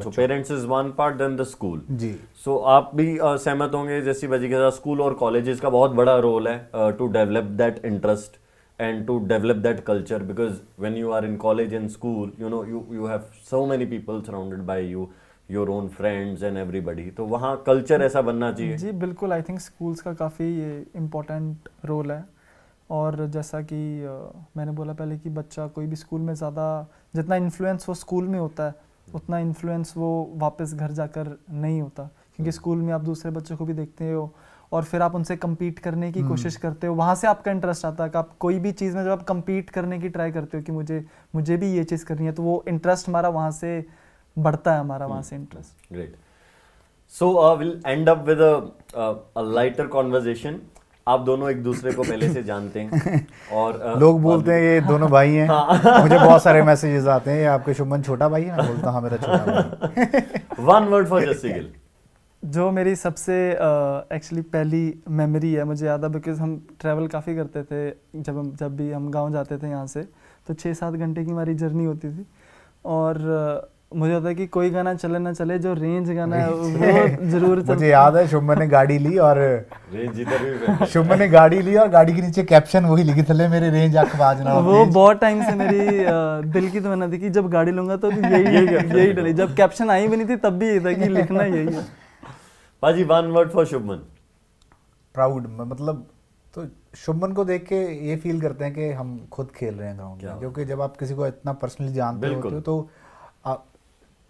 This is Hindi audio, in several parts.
बच्चों parents is one part then the school जी सो so, आप भी uh, सहमत होंगे जैसी वजह के साथ स्कूल और कॉलेजेस का बहुत बड़ा रोल है to develop that interest and to develop that culture because when you are in college and school you know you you have so many people surrounded by you your own friends and everybody तो वहाँ कल्चर ऐसा बनना चाहिए जी बिल्कुल आई थिंक स्कूल्स का काफ़ी इम्पोर्टेंट रोल है और जैसा कि uh, मैंने बोला पहले कि बच्चा कोई भी स्कूल में ज़्यादा जितना इन्फ्लुएंस वो स्कूल में होता है उतना इन्फ्लुएंस वो वापस घर जाकर नहीं होता क्योंकि स्कूल hmm. में आप दूसरे बच्चों को भी देखते हो और फिर आप उनसे कम्पीट करने की hmm. कोशिश करते हो वहाँ से आपका इंटरेस्ट आता है कि आप कोई भी चीज़ में जब आप कम्पीट करने की ट्राई करते हो कि मुझे मुझे भी ये चीज़ करनी है तो वो इंटरेस्ट हमारा वहाँ से बढ़ता है हमारा वहाँ hmm. से interest great so will end up with a lighter conversation आप दोनों एक दूसरे को पहले से जानते हैं और आ, लोग बोलते हैं ये दोनों भाई हैं हाँ। मुझे बहुत सारे मैसेजेस आते हैं ये आपके शुभमन छोटा भाई है ना बोलता हाँ मेरा छोटा one word for Jassi Gill जो मेरी सबसे एक्चुअली uh, पहली मेमोरी है मुझे याद है बिकॉज हम ट्रैवल काफ़ी करते थे जब हम जब भी हम गांव जाते थे यहाँ से तो छः सात घंटे की हमारी जर्नी होती थी और uh, मुझे होता है कि कोई गाना चले ना चले जो रेंज गाना है वो जरूर मुझे याद है शुभमन ने गाड़ी ली और रेंज शुभमन ने गाड़ी ली और गाड़ी के नीचे कैप्शन वही लिखी थले मेरे रेंज आंख ना वो बहुत टाइम से मेरी दिल की तमन्ना तो थी कि जब गाड़ी लूंगा तो यही यही डली जब कैप्शन आई भी नहीं थी तब भी यही था कि लिखना यही है पाजी one word for Shubman proud मतलब तो शुभमन को देख के ये फील करते हैं कि हम खुद खेल रहे हैं ग्राउंड में क्योंकि जब आप किसी को इतना पर्सनली जानते होते हो तो आप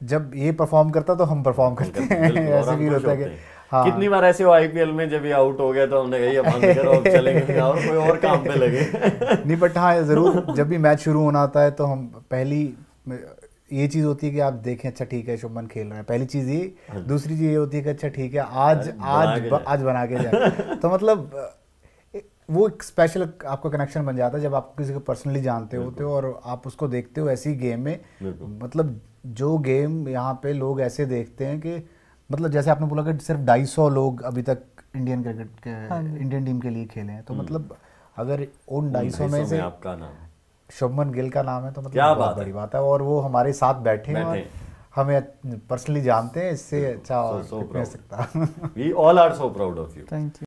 जब ये परफॉर्म करता तो हम परफॉर्म करते हैं फील होता है हाँ। कितनी बार ऐसे हो आईपीएल में जब ये आउट हो गया तो हमने कही और कोई और काम पे लगे नहीं बट हाँ जरूर जब भी मैच शुरू होना आता है तो हम पहली ये चीज़ होती है कि आप देखें अच्छा ठीक है शुभमन खेल रहे हैं पहली चीज़ ये हाँ। दूसरी चीज़ ये होती है कि अच्छा ठीक है आज आज आज बना के जाए तो मतलब वो एक स्पेशल आपका कनेक्शन बन जाता है जब आप किसी को पर्सनली जानते होते हो और आप उसको देखते हो ऐसी गेम में मतलब जो गेम यहाँ पे लोग ऐसे देखते हैं कि मतलब जैसे आपने बोला कि सिर्फ ढाई सौ लोग अभी तक इंडियन क्रिकेट के इंडियन हाँ टीम के लिए खेले हैं तो हम्म। मतलब अगर उन ढाई सौ में से आपका नाम शुभमन गिल का नाम है तो मतलब क्या बात बड़ी बात है और वो हमारे साथ बैठे हैं हमें पर्सनली जानते हैं इससे अच्छा और सकता we all are so proud of you thank you